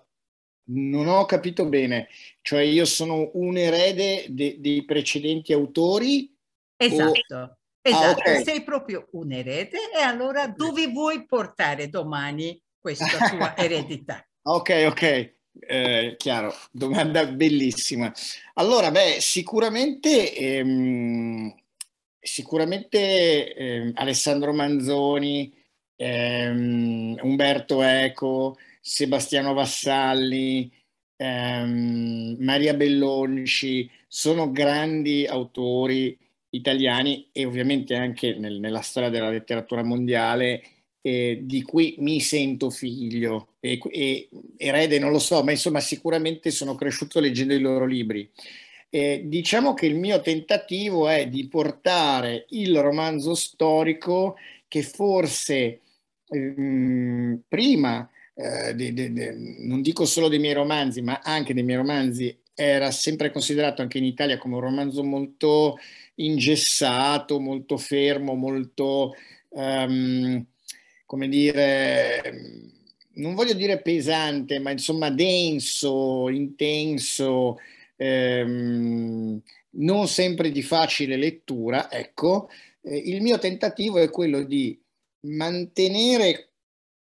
non ho capito bene, cioè io sono un erede de- dei precedenti autori? Esatto, o... Ah, esatto. Ah, okay. sei proprio un erede e allora dove vuoi portare domani questa tua eredità? ok, ok, eh, chiaro, domanda bellissima. Allora, beh, sicuramente... Ehm, sicuramente ehm, Alessandro Manzoni, ehm, Umberto Eco, Sebastiano Vassalli, ehm, Maria Bellonci, sono grandi autori italiani e ovviamente anche nel, nella storia della letteratura mondiale eh, di cui mi sento figlio e, e, erede, non lo so, ma insomma sicuramente sono cresciuto leggendo i loro libri. Eh, diciamo che il mio tentativo è di portare il romanzo storico che forse ehm, prima eh, de, de, non dico solo dei miei romanzi, ma anche dei miei romanzi, era sempre considerato anche in Italia come un romanzo molto ingessato, molto fermo, molto, um, come dire, non voglio dire pesante, ma insomma denso, intenso, ehm, non sempre di facile lettura. Ecco, eh, il mio tentativo è quello di mantenere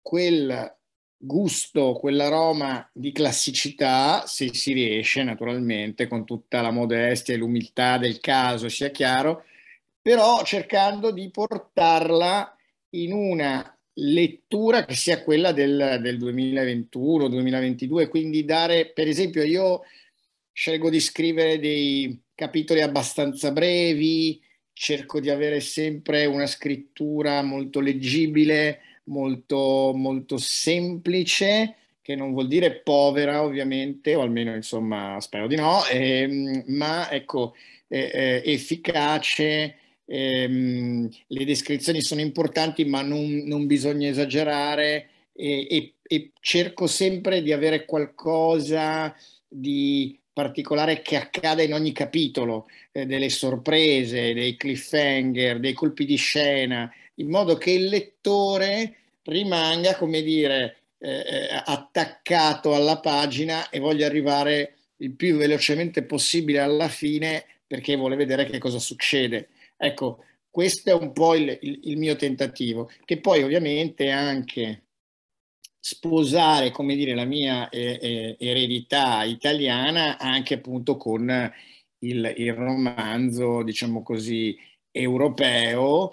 quel gusto, quell'aroma di classicità, se si riesce naturalmente, con tutta la modestia e l'umiltà del caso, sia chiaro, però cercando di portarla in una lettura che sia quella del, del 2021-2022, quindi dare, per esempio, io scelgo di scrivere dei capitoli abbastanza brevi, cerco di avere sempre una scrittura molto leggibile, molto, molto semplice, che non vuol dire povera ovviamente, o almeno insomma spero di no, ehm, ma ecco, eh, eh, efficace. Ehm, le descrizioni sono importanti, ma non, non bisogna esagerare. E, e, e, cerco sempre di avere qualcosa di particolare che accada in ogni capitolo, eh, delle sorprese, dei cliffhanger, dei colpi di scena, in modo che il lettore rimanga, come dire, eh, eh, attaccato alla pagina e voglia arrivare il più velocemente possibile alla fine perché vuole vedere che cosa succede. Ecco, questo è un po' il, il, il mio tentativo, che poi ovviamente anche sposare, come dire, la mia eh, eh eredità italiana anche appunto con il, il romanzo, diciamo così, europeo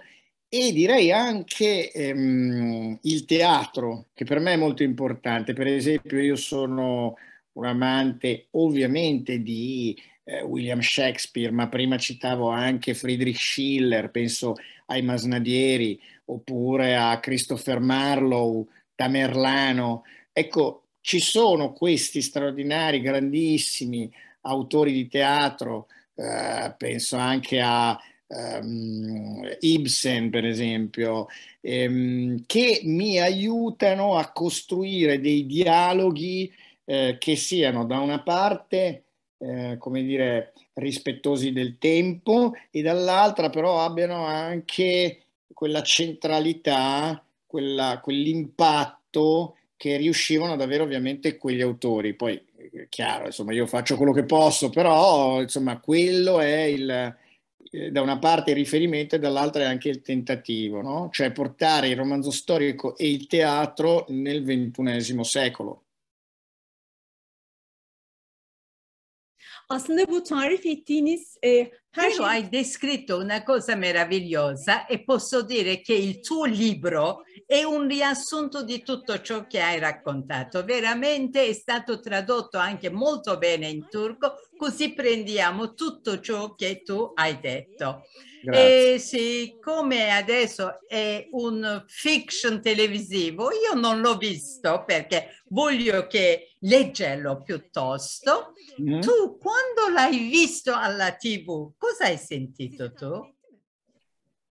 e direi anche ehm, il teatro, che per me è molto importante. Per esempio, io sono un amante ovviamente di eh, William Shakespeare, ma prima citavo anche Friedrich Schiller, penso ai Masnadieri, oppure a Christopher Marlowe, Tamerlano. Ecco, ci sono questi straordinari, grandissimi autori di teatro, eh, penso anche a um, Ibsen per esempio, um, che mi aiutano a costruire dei dialoghi eh, che siano da una parte, eh, come dire, rispettosi del tempo e dall'altra però abbiano anche quella centralità, quella, quell'impatto che riuscivano ad avere ovviamente quegli autori. Poi, eh, chiaro, insomma, io faccio quello che posso, però, insomma, quello è il, eh, da una parte il riferimento e dall'altra è anche il tentativo, no? cioè portare il romanzo storico e il teatro nel XXI secolo. Aslında bu tarif ettiğiniz e, tu hai descritto una cosa meravigliosa e posso dire che il tuo libro è un riassunto di tutto ciò che hai raccontato. Veramente è stato tradotto anche molto bene in turco, così prendiamo tutto ciò che tu hai detto. Grazie. E siccome adesso è un fiction televisivo, io non l'ho visto perché voglio che leggerlo piuttosto. Mm. Tu quando l'hai visto alla TV, Cosa hai sentito tu?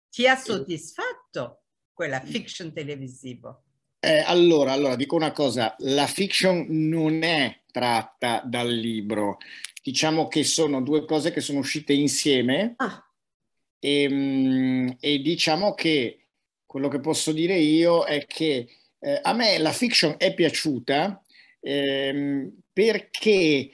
Ti ha soddisfatto quella fiction televisiva? Eh, allora, allora, dico una cosa, la fiction non è tratta dal libro, diciamo che sono due cose che sono uscite insieme ah. e, ehm, e, diciamo che quello che posso dire io è che eh, a me la fiction è piaciuta eh, perché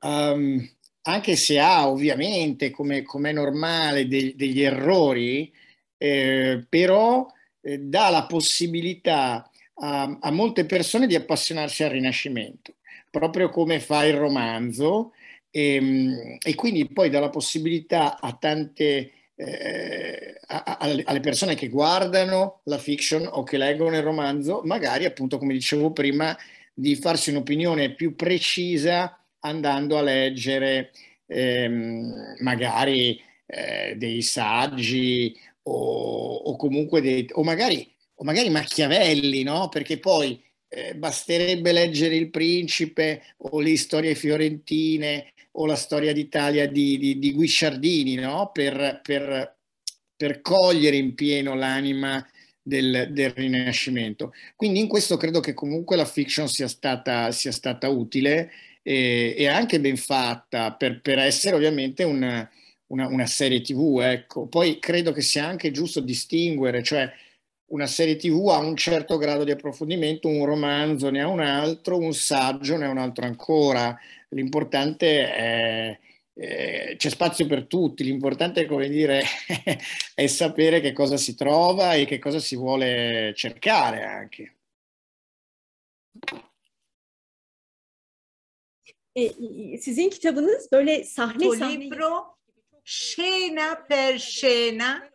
um, anche se ha ovviamente, come, è normale, de, degli errori, eh, però eh, dà la possibilità a, a, molte persone di appassionarsi al Rinascimento, proprio come fa il romanzo, e, ehm, e quindi poi dà la possibilità a tante eh, a, a, alle persone che guardano la fiction o che leggono il romanzo, magari appunto come dicevo prima, di farsi un'opinione più precisa andando a leggere ehm, magari eh, dei saggi o, o comunque dei, o magari, o magari Machiavelli, no? Perché poi eh, basterebbe leggere Il Principe o le storie fiorentine o la storia d'Italia di, di, di Guicciardini, no? Per, per, per cogliere in pieno l'anima del, del, Rinascimento. Quindi in questo credo che comunque la fiction sia stata, sia stata utile e, anche ben fatta per, per essere ovviamente un, una, una, serie tv. Ecco. Poi credo che sia anche giusto distinguere, cioè una serie tv ha un certo grado di approfondimento, un romanzo ne ha un altro, un saggio ne ha un altro ancora. L'importante è... c'è spazio per tutti, l'importante come dire, è sapere che cosa si trova e che cosa si vuole cercare anche e, sizin kitabınız böyle sahne libro, sahne. libro scena per scena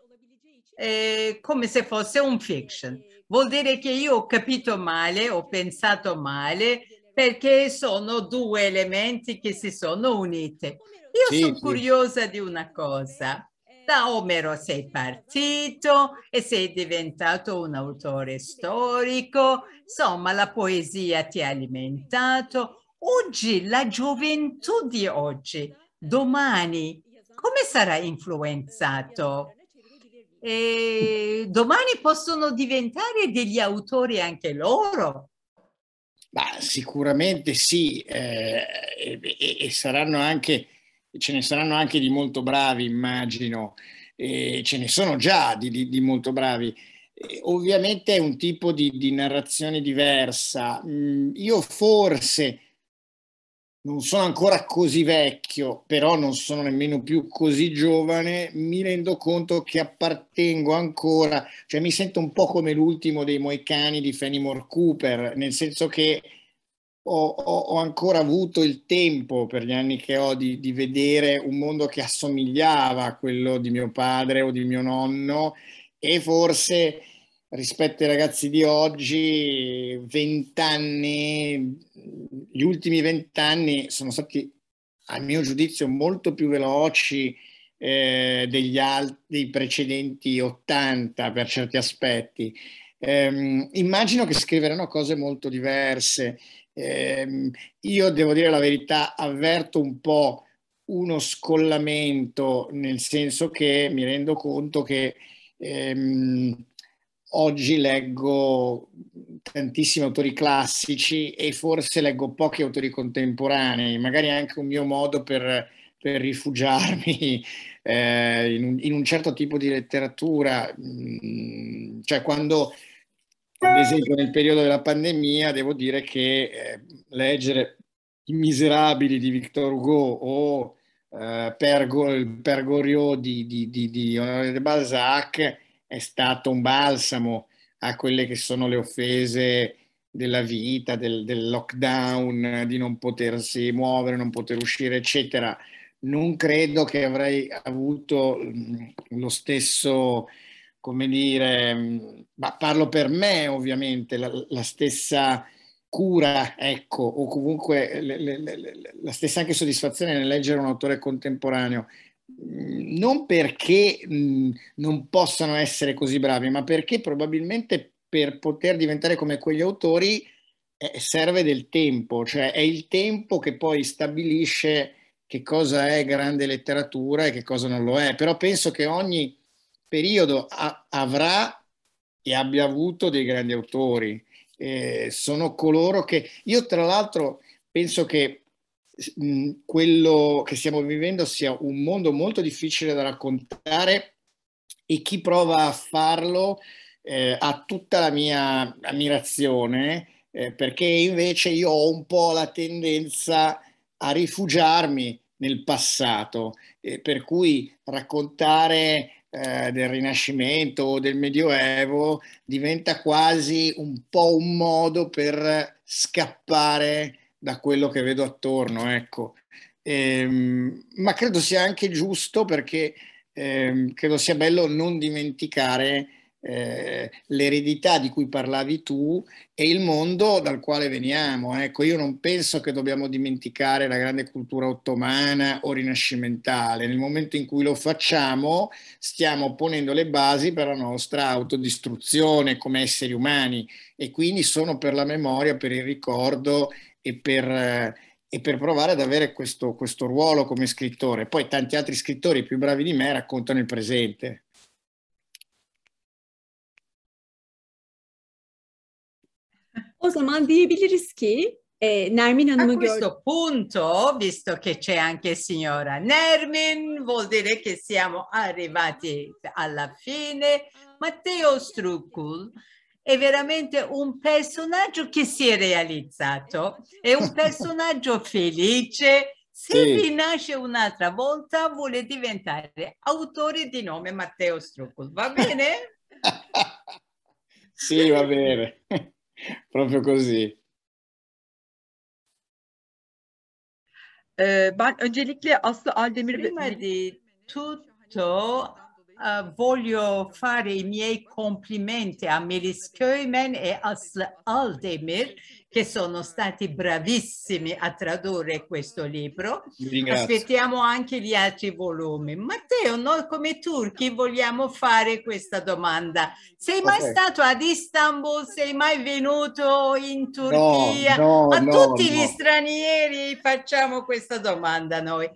eh, come se fosse un fiction. Vuol dire che io ho capito male, ho pensato male, perché sono due elementi che si sono uniti. Io sì, sono sì. curiosa di una cosa. Da Omero sei partito e sei diventato un autore storico, insomma la poesia ti ha alimentato. Oggi, la gioventù di oggi, domani, come sarà influenzato? E domani possono diventare degli autori anche loro. Bah, sicuramente sì, eh, e, e, saranno anche, ce ne saranno anche di molto bravi, immagino, eh, ce ne sono già di, di, di molto bravi. Eh, ovviamente è un tipo di, di narrazione diversa. Mm, io forse non sono ancora così vecchio, però non sono nemmeno più così giovane, mi rendo conto che appartengo ancora, cioè mi sento un po' come l'ultimo dei moicani di Fenimore Cooper, nel senso che ho, ho, ho ancora avuto il tempo per gli anni che ho di, di vedere un mondo che assomigliava a quello di mio padre o di mio nonno e forse rispetto ai ragazzi di oggi, vent'anni, gli ultimi vent'anni sono stati, a mio giudizio, molto più veloci eh, degli alt- precedenti 80 per certi aspetti. Eh, immagino che scriveranno cose molto diverse. Eh, io devo dire la verità, avverto un po' uno scollamento, nel senso che mi rendo conto che ehm, oggi leggo tantissimi autori classici e forse leggo pochi autori contemporanei, magari anche un mio modo per, per rifugiarmi eh, in, un, in, un, certo tipo di letteratura. Mm, cioè quando, ad esempio, nel periodo della pandemia devo dire che eh, leggere I Miserabili di Victor Hugo o eh, Pergo, il Pergorio di, di, di, di Honoré de Balzac è stato un balsamo a quelle che sono le offese della vita, del, del lockdown, di non potersi muovere, non poter uscire, eccetera. Non credo che avrei avuto mm, lo stesso, come dire, mm, ma parlo per me ovviamente, la, la stessa cura, ecco, o comunque le, le, le, la stessa anche soddisfazione nel leggere un autore contemporaneo Mm, non perché mh, mm, non possano essere così bravi, ma perché probabilmente per poter diventare come quegli autori eh, serve del tempo, cioè è il tempo che poi stabilisce che cosa è grande letteratura e che cosa non lo è, però penso che ogni periodo a- avrà e abbia avuto dei grandi autori. Eh, sono coloro che io tra l'altro penso che quello che stiamo vivendo sia un mondo molto difficile da raccontare e chi prova a farlo eh, ha tutta la mia ammirazione eh, perché invece io ho un po' la tendenza a rifugiarmi nel passato, eh, per cui raccontare eh, del Rinascimento o del Medioevo diventa quasi un po' un modo per scappare da quello che vedo attorno, ecco. Ehm, ma credo sia anche giusto perché ehm, credo sia bello non dimenticare eh, l'eredità di cui parlavi tu e il mondo dal quale veniamo. Ecco, io non penso che dobbiamo dimenticare la grande cultura ottomana o rinascimentale. Nel momento in cui lo facciamo, stiamo ponendo le basi per la nostra autodistruzione come esseri umani e quindi sono per la memoria, per il ricordo e per, e per provare ad avere questo, questo, ruolo come scrittore. Poi tanti altri scrittori più bravi di me raccontano il presente. O zaman diyebiliriz ki e, Nermin Hanım'ı A questo punto, visto che c'è anche signora Nermin, vuol dire che siamo arrivati alla fine. Matteo Strukul, è veramente un personaggio che si è realizzato, è un personaggio felice. Se sì. rinasce un'altra volta, vuole diventare autore di nome Matteo Strucco, va bene? sì, va bene, proprio così. Ee, ben öncelikle Aslı Aldemir... Prima di tutto, eh, voglio fare i miei complimenti a Melis Köymen e Aslı Aldemir che sono stati bravissimi a tradurre questo libro. Ringrazio. Aspettiamo anche gli altri volumi. Matteo, noi come turchi vogliamo fare questa domanda. Sei mai okay. stato ad Istanbul? Sei mai venuto in Turchia? No, no, a no, tutti gli stranieri facciamo questa domanda noi.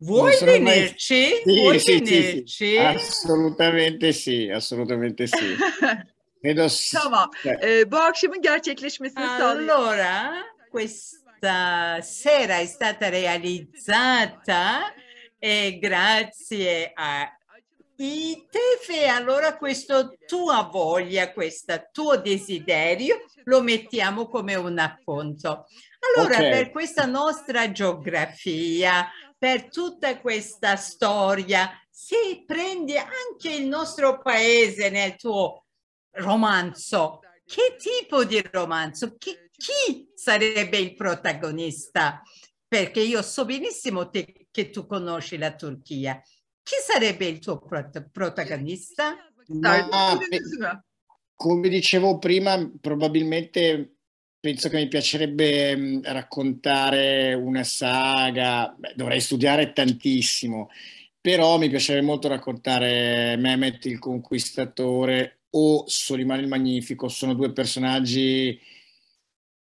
Vuoi venirci? Mai... Sì, Vuoi sì, tenerci? Sì, assolutamente sì, assolutamente sì. Vedo... Tamam. Ee, bu akşamın gerçekleşmesini sağlıyor. Allora, questa sera è stata realizzata e grazie a ITEF allora questa tua voglia, questo tuo desiderio lo mettiamo come un appunto. Allora, okay. per questa nostra geografia per tutta questa storia. Se prendi anche il nostro paese nel tuo romanzo, che tipo di romanzo? Chi, chi sarebbe il protagonista? Perché io so benissimo te, che tu conosci la Turchia. Chi sarebbe il tuo prot- protagonista? No, come dicevo prima, probabilmente penso che mi piacerebbe raccontare una saga, Beh, dovrei studiare tantissimo, però mi piacerebbe molto raccontare Mehmet il Conquistatore o Solimano il Magnifico, sono due personaggi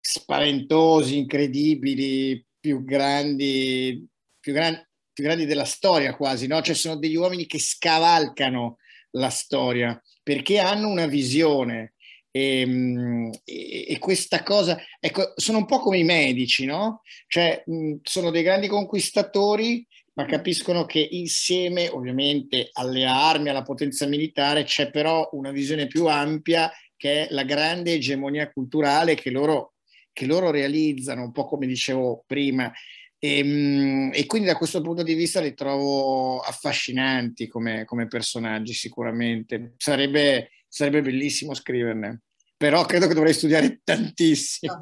spaventosi, incredibili, più grandi, più, gran, più grandi della storia quasi, no? Cioè sono degli uomini che scavalcano la storia perché hanno una visione Ehm, e, e, questa cosa, ecco, sono un po' come i medici, no? Cioè, mh, sono dei grandi conquistatori, ma capiscono che insieme, ovviamente, alle armi, alla potenza militare, c'è però una visione più ampia che è la grande egemonia culturale che loro, che loro realizzano, un po' come dicevo prima. E, ehm, e, quindi da questo punto di vista li trovo affascinanti come, come personaggi sicuramente. Sarebbe, sarebbe bellissimo scriverne, però credo che dovrei studiare tantissimo.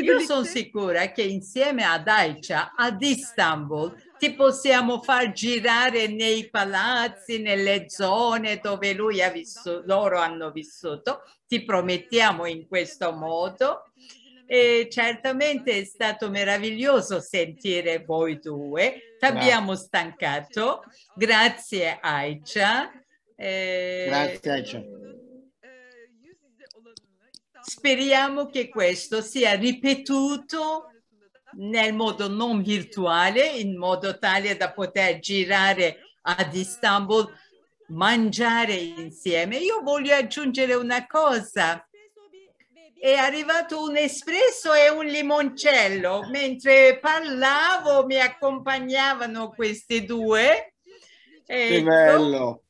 Io sono sicura che insieme ad Ayça, ad Istanbul, ti possiamo far girare nei palazzi, nelle zone dove lui ha vissuto, loro hanno vissuto. Ti promettiamo in questo modo e certamente è stato meraviglioso sentire voi due. Ti abbiamo stancato. Grazie Aicia. Eh, Grazie Aicia. Speriamo che questo sia ripetuto nel modo non virtuale, in modo tale da poter girare ad Istanbul, mangiare insieme. Io voglio aggiungere una cosa è arrivato un espresso e un limoncello. Mentre parlavo mi accompagnavano questi due. Ecco, che bello!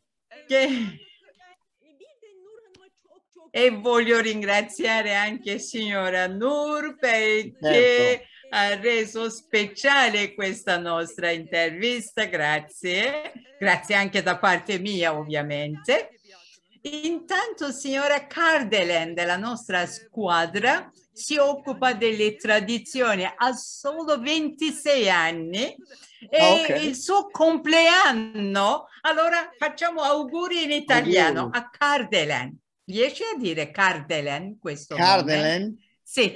Che... E voglio ringraziare anche signora Nur perché certo. ha reso speciale questa nostra intervista. Grazie. Grazie anche da parte mia, ovviamente. Intanto signora Cardelen della nostra squadra si occupa delle tradizioni, ha solo 26 anni e okay. il suo compleanno, allora facciamo auguri in italiano a Cardelen. Riesci a dire Cardelen questo Cardelen? Momento? Sì.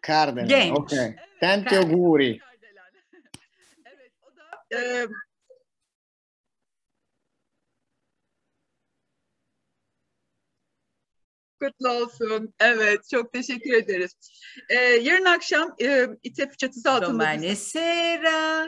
Cardelen, Genç. ok. Tanti auguri. Cardelen. Eh, kutlu olsun. Evet, çok teşekkür ederiz. Ee, yarın akşam e, İTEF çatısı altında... Domani sera,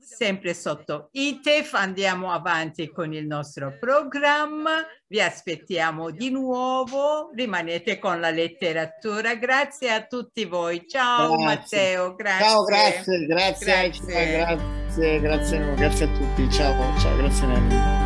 sempre sotto ITEF, andiamo avanti con il nostro programma. Vi aspettiamo di nuovo, rimanete con la letteratura. Grazie a tutti voi. Ciao grazie. Matteo, grazie. Ciao, grazie, grazie. Grazie, grazie, grazie, grazie a tutti. Ciao, ciao, grazie mille.